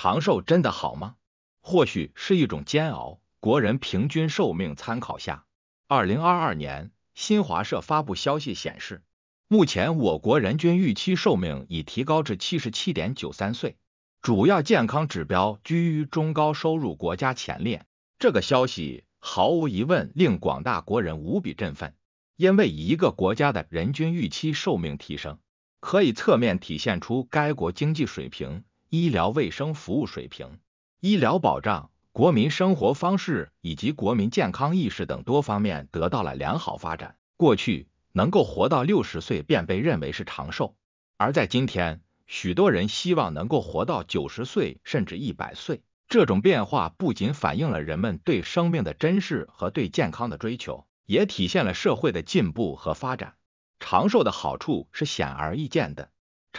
长寿真的好吗？或许是一种煎熬。国人平均寿命参考下，二零二二年新华社发布消息显示，目前我国人均预期寿命已提高至七十七点九三岁，主要健康指标居于中高收入国家前列。这个消息毫无疑问令广大国人无比振奋，因为一个国家的人均预期寿命提升，可以侧面体现出该国经济水平。医疗卫生服务水平、医疗保障、国民生活方式以及国民健康意识等多方面得到了良好发展。过去能够活到六十岁便被认为是长寿，而在今天，许多人希望能够活到九十岁甚至一百岁。这种变化不仅反映了人们对生命的珍视和对健康的追求，也体现了社会的进步和发展。长寿的好处是显而易见的。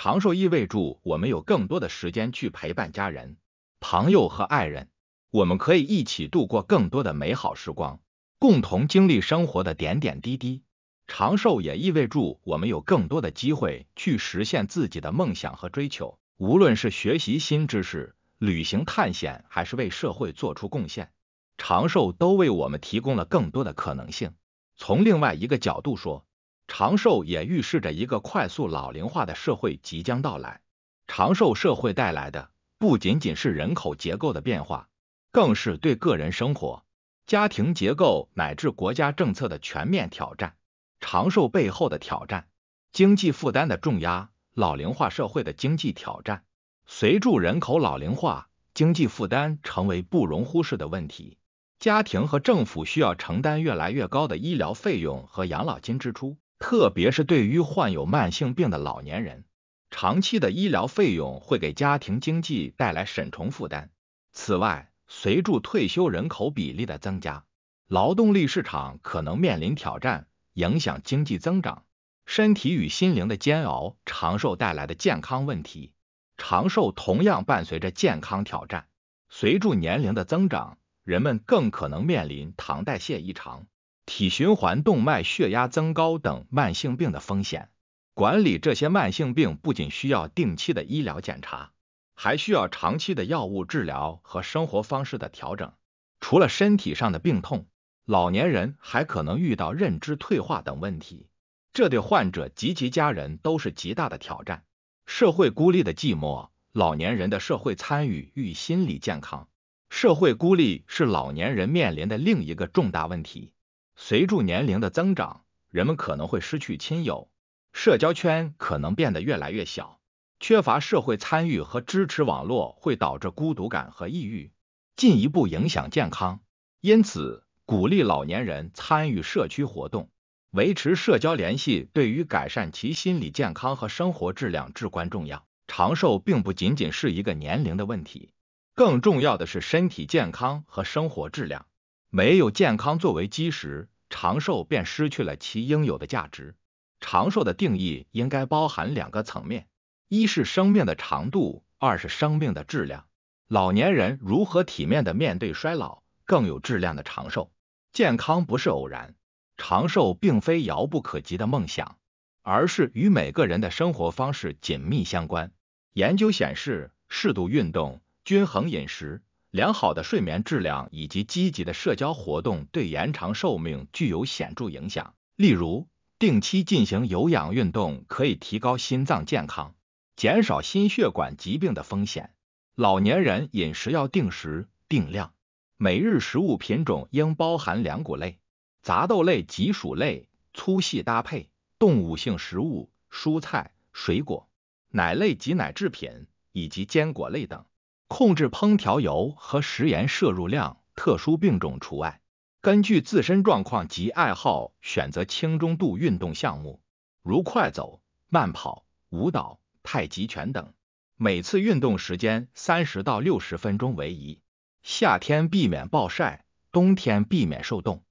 长寿意味着我们有更多的时间去陪伴家人、朋友和爱人，我们可以一起度过更多的美好时光，共同经历生活的点点滴滴。长寿也意味着我们有更多的机会去实现自己的梦想和追求，无论是学习新知识、旅行探险，还是为社会做出贡献，长寿都为我们提供了更多的可能性。从另外一个角度说，长寿也预示着一个快速老龄化的社会即将到来。长寿社会带来的不仅仅是人口结构的变化，更是对个人生活、家庭结构乃至国家政策的全面挑战。长寿背后的挑战，经济负担的重压，老龄化社会的经济挑战。随住人口老龄化，经济负担成为不容忽视的问题。家庭和政府需要承担越来越高的医疗费用和养老金支出。特别是对于患有慢性病的老年人，长期的医疗费用会给家庭经济带来沉重负担。此外，随着退休人口比例的增加，劳动力市场可能面临挑战，影响经济增长。身体与心灵的煎熬，长寿带来的健康问题，长寿同样伴随着健康挑战。随着年龄的增长，人们更可能面临糖代谢异常。体循环动脉血压增高等慢性病的风险管理，这些慢性病不仅需要定期的医疗检查，还需要长期的药物治疗和生活方式的调整。除了身体上的病痛，老年人还可能遇到认知退化等问题，这对患者及其家人都是极大的挑战。社会孤立的寂寞，老年人的社会参与与心理健康。社会孤立是老年人面临的另一个重大问题。随着年龄的增长，人们可能会失去亲友，社交圈可能变得越来越小，缺乏社会参与和支持网络会导致孤独感和抑郁，进一步影响健康。因此，鼓励老年人参与社区活动，维持社交联系，对于改善其心理健康和生活质量至关重要。长寿并不仅仅是一个年龄的问题，更重要的是身体健康和生活质量。没有健康作为基石，长寿便失去了其应有的价值。长寿的定义应该包含两个层面：一是生命的长度，二是生命的质量。老年人如何体面的面对衰老，更有质量的长寿？健康不是偶然，长寿并非遥不可及的梦想，而是与每个人的生活方式紧密相关。研究显示，适度运动、均衡饮食。良好的睡眠质量以及积极的社交活动对延长寿命具有显著影响。例如，定期进行有氧运动可以提高心脏健康，减少心血管疾病的风险。老年人饮食要定时定量，每日食物品种应包含两谷类、杂豆类、及薯类，粗细搭配；动物性食物、蔬菜、水果、奶类及奶制品以及坚果类等。控制烹调油和食盐摄入量，特殊病种除外。根据自身状况及爱好，选择轻中度运动项目，如快走、慢跑、舞蹈、太极拳等。每次运动时间三十到六十分钟为宜。夏天避免暴晒，冬天避免受冻。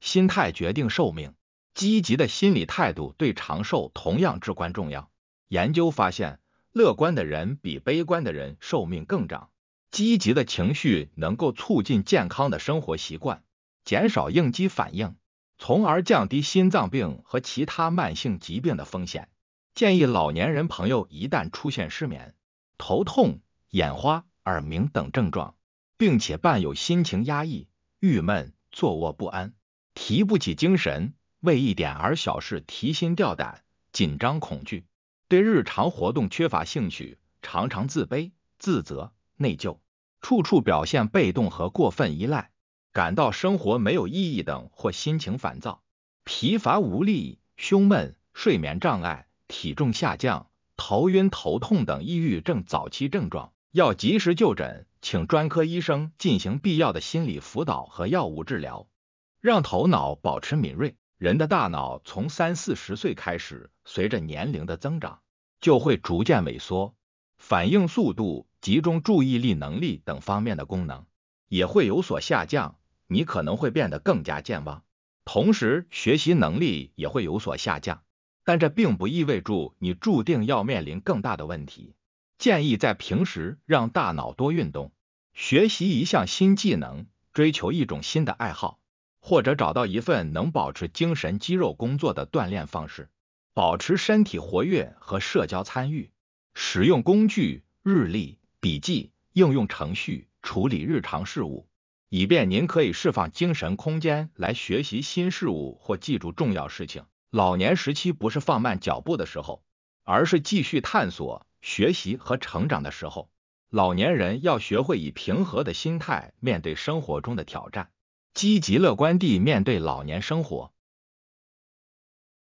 心态决定寿命，积极的心理态度对长寿同样至关重要。研究发现。乐观的人比悲观的人寿命更长。积极的情绪能够促进健康的生活习惯，减少应激反应，从而降低心脏病和其他慢性疾病的风险。建议老年人朋友一旦出现失眠、头痛、眼花、耳鸣等症状，并且伴有心情压抑、郁闷、坐卧不安、提不起精神、为一点小事提心吊胆、紧张恐惧。对日常活动缺乏兴趣，常常自卑、自责、内疚，处处表现被动和过分依赖，感到生活没有意义等，或心情烦躁、疲乏无力、胸闷、睡眠障碍、体重下降、头晕头痛等抑郁症早期症状，要及时就诊，请专科医生进行必要的心理辅导和药物治疗，让头脑保持敏锐。人的大脑从三四十岁开始，随着年龄的增长。就会逐渐萎缩，反应速度、集中注意力能力等方面的功能也会有所下降。你可能会变得更加健忘，同时学习能力也会有所下降。但这并不意味着你注定要面临更大的问题。建议在平时让大脑多运动，学习一项新技能，追求一种新的爱好，或者找到一份能保持精神肌肉工作的锻炼方式。保持身体活跃和社交参与，使用工具、日历、笔记、应用程序处理日常事务，以便您可以释放精神空间来学习新事物或记住重要事情。老年时期不是放慢脚步的时候，而是继续探索、学习和成长的时候。老年人要学会以平和的心态面对生活中的挑战，积极乐观地面对老年生活。